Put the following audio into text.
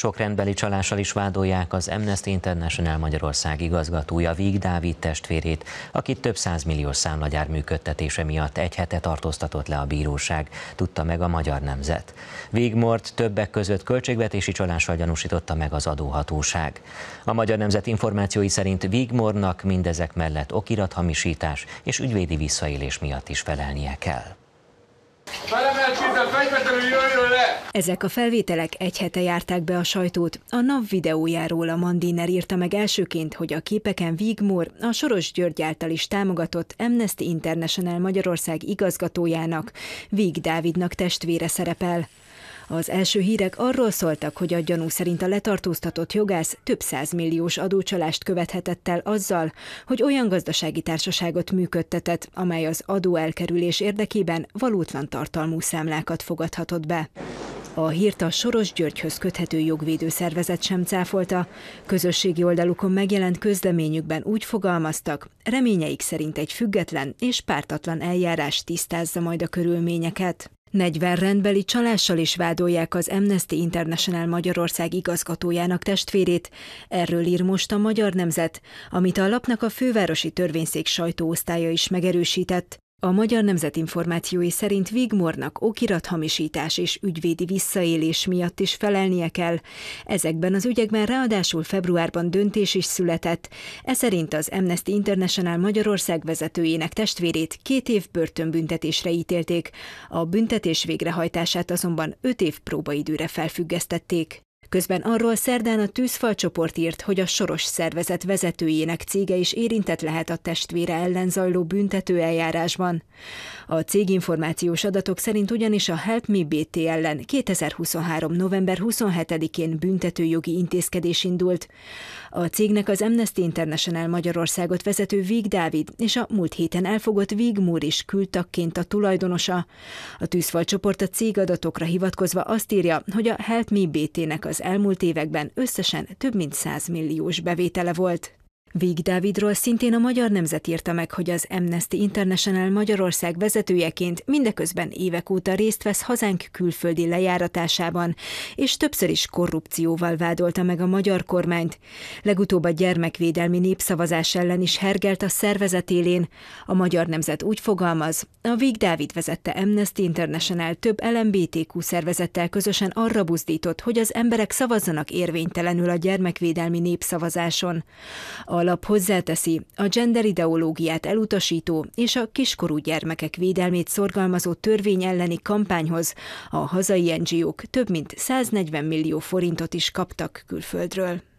Sok rendbeli csalással is vádolják az Amnesty International Magyarország igazgatója Víg Dávid testvérét, akit több százmillió számlagyár működtetése miatt egy hete tartóztatott le a bíróság, tudta meg a magyar nemzet. Vígmort többek között költségvetési csalással gyanúsította meg az adóhatóság. A magyar nemzet információi szerint Vígmornak mindezek mellett okirathamisítás és ügyvédi visszaélés miatt is felelnie kell. Ezek a felvételek egy hete járták be a sajtót. A NAV videójáról a Mandiner írta meg elsőként, hogy a képeken Vígmór a Soros György által is támogatott Amnesty International Magyarország igazgatójának, Víg Dávidnak testvére szerepel. Az első hírek arról szóltak, hogy a gyanú szerint a letartóztatott jogász több százmilliós adócsalást követhetett el azzal, hogy olyan gazdasági társaságot működtetett, amely az adóelkerülés érdekében valótlan tartalmú számlákat fogadhatott be. A hírt a Soros Györgyhöz köthető jogvédő szervezet sem cáfolta. Közösségi oldalukon megjelent közleményükben úgy fogalmaztak, reményeik szerint egy független és pártatlan eljárás tisztázza majd a körülményeket. 40 rendbeli csalással is vádolják az Amnesty International Magyarország igazgatójának testvérét. Erről ír most a Magyar Nemzet, amit a lapnak a fővárosi törvényszék sajtóosztálya is megerősített. A Magyar Nemzet információi szerint Vigmornak okirathamisítás és ügyvédi visszaélés miatt is felelnie kell. Ezekben az ügyekben ráadásul februárban döntés is született. Ez szerint az Amnesty International Magyarország vezetőjének testvérét két év börtönbüntetésre ítélték, a büntetés végrehajtását azonban öt év próbaidőre felfüggesztették. Közben arról szerdán a tűzfal csoport írt, hogy a soros szervezet vezetőjének cége is érintett lehet a testvére ellen zajló büntető eljárásban. A cég információs adatok szerint ugyanis a Help Me BT ellen 2023. november 27-én büntetőjogi intézkedés indult. A cégnek az Amnesty International Magyarországot vezető Víg Dávid és a múlt héten elfogott Víg Múr is küldtakként a tulajdonosa. A tűzfal csoport a cég adatokra hivatkozva azt írja, hogy a Help Me BT-nek az elmúlt években összesen több mint 100 milliós bevétele volt. Víg Dávidról szintén a Magyar Nemzet írta meg, hogy az Amnesty International Magyarország vezetőjeként mindeközben évek óta részt vesz hazánk külföldi lejáratásában, és többször is korrupcióval vádolta meg a magyar kormányt. Legutóbb a gyermekvédelmi népszavazás ellen is hergelt a szervezet élén. A Magyar Nemzet úgy fogalmaz, a Víg Dávid vezette Amnesty International több LMBTQ szervezettel közösen arra buzdított, hogy az emberek szavazzanak érvénytelenül a gyermekvédelmi népszavazáson. A alap hozzáteszi, a gender ideológiát elutasító és a kiskorú gyermekek védelmét szorgalmazó törvény elleni kampányhoz a hazai NGO-k több mint 140 millió forintot is kaptak külföldről.